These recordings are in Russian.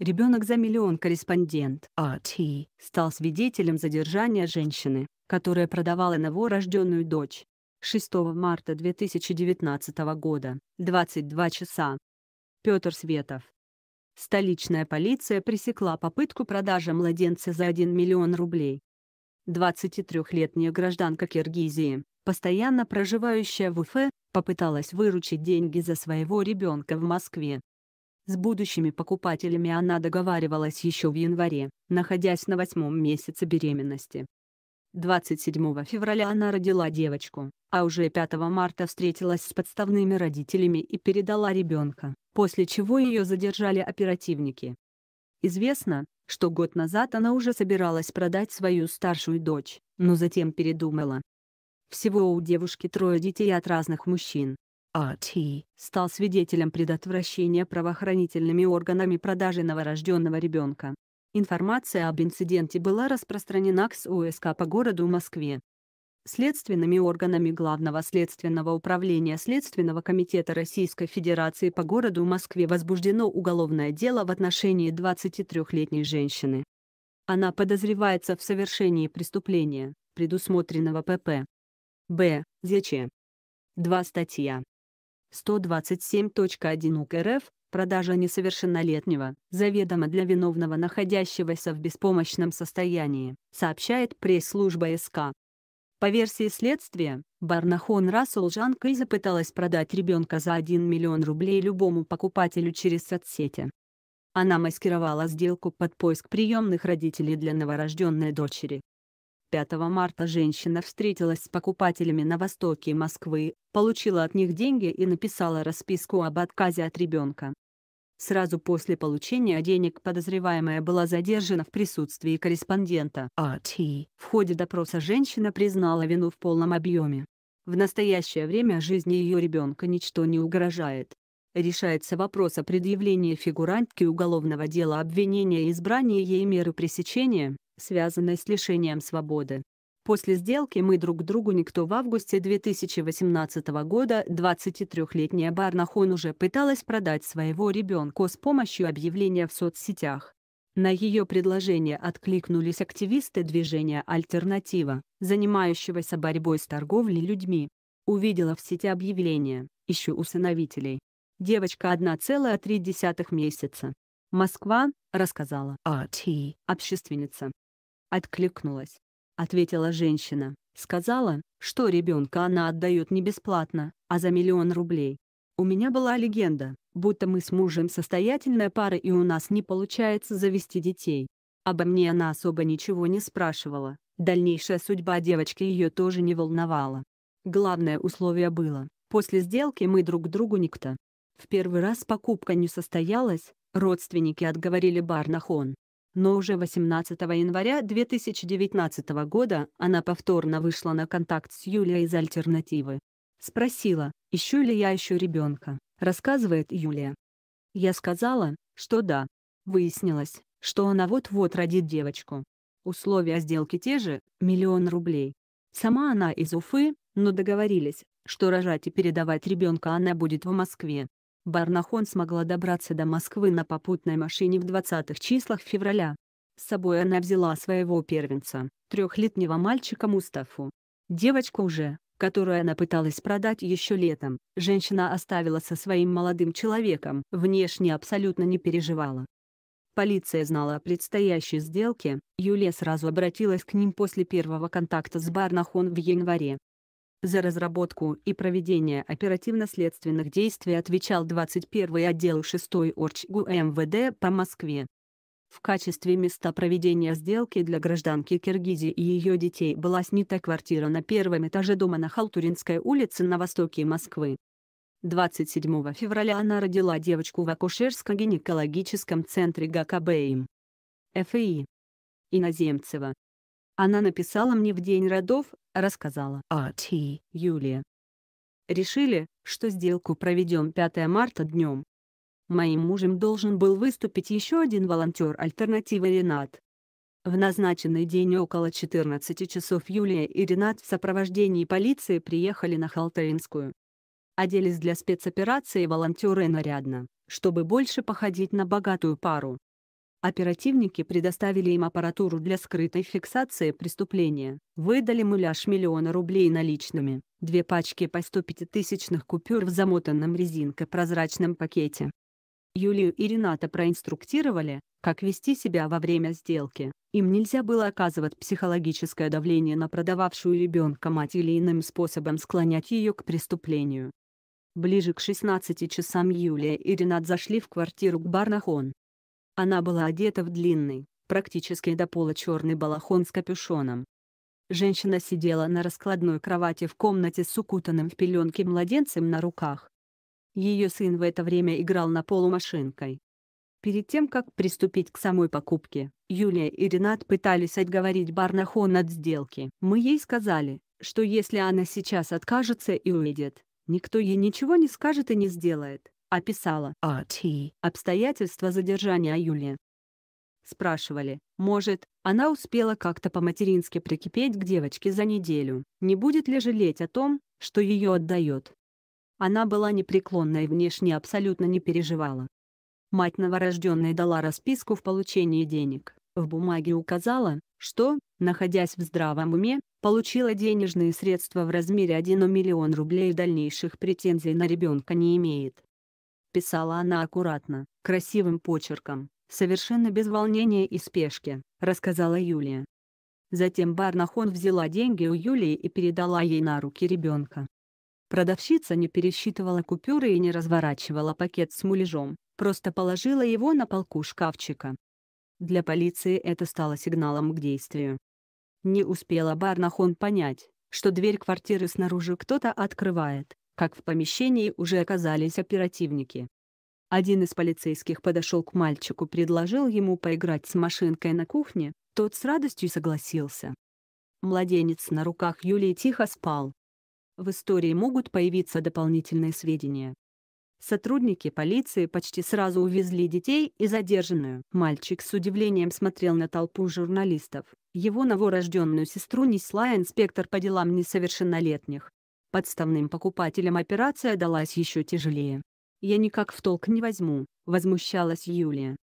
Ребенок за миллион корреспондент А.Т. стал свидетелем задержания женщины, которая продавала новорожденную дочь. 6 марта 2019 года, 22 часа. Петр Светов. Столичная полиция пресекла попытку продажи младенца за 1 миллион рублей. 23-летняя гражданка Киргизии, постоянно проживающая в Уфе, попыталась выручить деньги за своего ребенка в Москве. С будущими покупателями она договаривалась еще в январе, находясь на восьмом месяце беременности. 27 февраля она родила девочку, а уже 5 марта встретилась с подставными родителями и передала ребенка, после чего ее задержали оперативники. Известно, что год назад она уже собиралась продать свою старшую дочь, но затем передумала. Всего у девушки трое детей от разных мужчин, Арти стал свидетелем предотвращения правоохранительными органами продажи новорожденного ребенка. Информация об инциденте была распространена к СУСК по городу Москве. Следственными органами Главного следственного управления Следственного комитета Российской Федерации по городу Москве возбуждено уголовное дело в отношении 23-летней женщины. Она подозревается в совершении преступления, предусмотренного ПП. Б. ЗЧ. 2 статья 127.1 УК РФ продажа несовершеннолетнего, заведомо для виновного находящегося в беспомощном состоянии, сообщает пресс-служба СК. По версии следствия, Барнахон Расулжан Кыза пыталась продать ребенка за 1 миллион рублей любому покупателю через соцсети. Она маскировала сделку под поиск приемных родителей для новорожденной дочери. 5 марта женщина встретилась с покупателями на востоке Москвы, получила от них деньги и написала расписку об отказе от ребенка. Сразу после получения денег подозреваемая была задержана в присутствии корреспондента А.Т. В ходе допроса женщина признала вину в полном объеме. В настоящее время жизни ее ребенка ничто не угрожает. Решается вопрос о предъявлении фигурантки уголовного дела обвинения и избрании ей меры пресечения, связанной с лишением свободы. После сделки мы друг другу никто в августе 2018 года 23-летняя Барнахон уже пыталась продать своего ребенка с помощью объявления в соцсетях. На ее предложение откликнулись активисты движения «Альтернатива», занимающегося борьбой с торговлей людьми. Увидела в сети объявление «Ищу усыновителей». Девочка 1,3 месяца. Москва, рассказала А.Т. общественница. Откликнулась. Ответила женщина. Сказала, что ребенка она отдает не бесплатно, а за миллион рублей. У меня была легенда, будто мы с мужем состоятельная пара и у нас не получается завести детей. Обо мне она особо ничего не спрашивала, дальнейшая судьба девочки ее тоже не волновала. Главное условие было, после сделки мы друг другу никто. В первый раз покупка не состоялась, родственники отговорили Барнахон, но уже 18 января 2019 года она повторно вышла на контакт с Юлией из «Альтернативы». Спросила, ищу ли я еще ребенка, рассказывает Юлия. Я сказала, что да. Выяснилось, что она вот-вот родит девочку. Условия сделки те же – миллион рублей. Сама она из Уфы, но договорились, что рожать и передавать ребенка она будет в Москве. Барнахон смогла добраться до Москвы на попутной машине в 20-х числах февраля. С собой она взяла своего первенца, трехлетнего мальчика Мустафу. Девочку уже, которую она пыталась продать еще летом, женщина оставила со своим молодым человеком, внешне абсолютно не переживала. Полиция знала о предстоящей сделке, Юлия сразу обратилась к ним после первого контакта с Барнахон в январе. За разработку и проведение оперативно-следственных действий отвечал 21-й отдел 6-й ОРЧГУ МВД по Москве. В качестве места проведения сделки для гражданки Киргизии и ее детей была снята квартира на первом этаже дома на Халтуринской улице на востоке Москвы. 27 февраля она родила девочку в акушерско-гинекологическом центре ГКБ им. ФИ. Иноземцева, она написала мне в день родов, рассказала А А.Т. Юлия. Решили, что сделку проведем 5 марта днем. Моим мужем должен был выступить еще один волонтер альтернативы Ренат. В назначенный день около 14 часов Юлия и Ренат в сопровождении полиции приехали на Халтаринскую. Оделись для спецоперации волонтеры нарядно, чтобы больше походить на богатую пару. Оперативники предоставили им аппаратуру для скрытой фиксации преступления, выдали муляж миллиона рублей наличными, две пачки по 105-тысячных купюр в замотанном резинкой прозрачном пакете. Юлию и Рената проинструктировали, как вести себя во время сделки. Им нельзя было оказывать психологическое давление на продававшую ребенка мать или иным способом склонять ее к преступлению. Ближе к 16 часам Юлия и Ренат зашли в квартиру к Барнахон. Она была одета в длинный, практически до пола черный балахон с капюшоном. Женщина сидела на раскладной кровати в комнате с укутанным в пеленки младенцем на руках. Ее сын в это время играл на полу машинкой. Перед тем, как приступить к самой покупке, Юлия и Ренат пытались отговорить Барнахон от сделки. Мы ей сказали, что если она сейчас откажется и уедет, никто ей ничего не скажет и не сделает описала А.Т. обстоятельства задержания Юлии. Спрашивали, может, она успела как-то по-матерински прикипеть к девочке за неделю, не будет ли жалеть о том, что ее отдает. Она была непреклонна и внешне абсолютно не переживала. Мать новорожденной дала расписку в получении денег. В бумаге указала, что, находясь в здравом уме, получила денежные средства в размере 1 миллион рублей и дальнейших претензий на ребенка не имеет писала она аккуратно, красивым почерком, совершенно без волнения и спешки, рассказала Юлия. Затем Барнахон взяла деньги у Юлии и передала ей на руки ребенка. Продавщица не пересчитывала купюры и не разворачивала пакет с муляжом, просто положила его на полку шкафчика. Для полиции это стало сигналом к действию. Не успела Барнахон понять, что дверь квартиры снаружи кто-то открывает, как в помещении уже оказались оперативники. Один из полицейских подошел к мальчику, предложил ему поиграть с машинкой на кухне, тот с радостью согласился. Младенец на руках Юлии тихо спал. В истории могут появиться дополнительные сведения. Сотрудники полиции почти сразу увезли детей и задержанную. Мальчик с удивлением смотрел на толпу журналистов. Его новорожденную сестру несла инспектор по делам несовершеннолетних. Подставным покупателям операция далась еще тяжелее. «Я никак в толк не возьму», — возмущалась Юлия.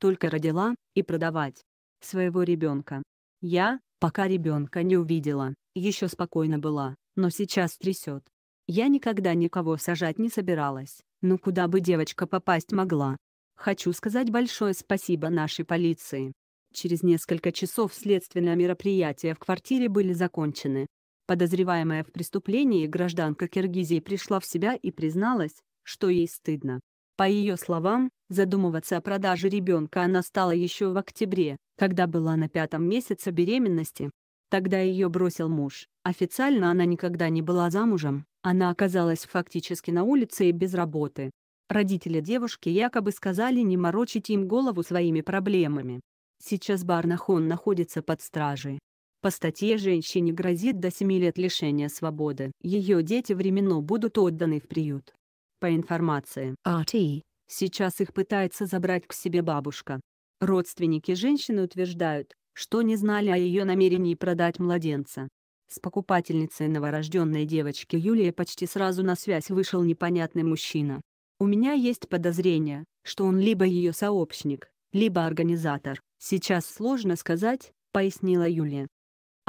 «Только родила, и продавать. Своего ребенка. Я, пока ребенка не увидела, еще спокойно была, но сейчас трясет. Я никогда никого сажать не собиралась, но ну, куда бы девочка попасть могла. Хочу сказать большое спасибо нашей полиции. Через несколько часов следственные мероприятия в квартире были закончены, Подозреваемая в преступлении гражданка Киргизии пришла в себя и призналась, что ей стыдно. По ее словам, задумываться о продаже ребенка она стала еще в октябре, когда была на пятом месяце беременности. Тогда ее бросил муж. Официально она никогда не была замужем, она оказалась фактически на улице и без работы. Родители девушки якобы сказали не морочить им голову своими проблемами. Сейчас Барнахон находится под стражей, по статье женщине грозит до 7 лет лишения свободы. Ее дети временно будут отданы в приют. По информации RT, а сейчас их пытается забрать к себе бабушка. Родственники женщины утверждают, что не знали о ее намерении продать младенца. С покупательницей новорожденной девочки Юлия почти сразу на связь вышел непонятный мужчина. У меня есть подозрение, что он либо ее сообщник, либо организатор. Сейчас сложно сказать, пояснила Юлия.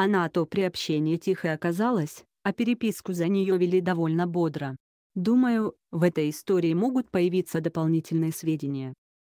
Она то при общении тихо оказалась, а переписку за нее вели довольно бодро. Думаю, в этой истории могут появиться дополнительные сведения.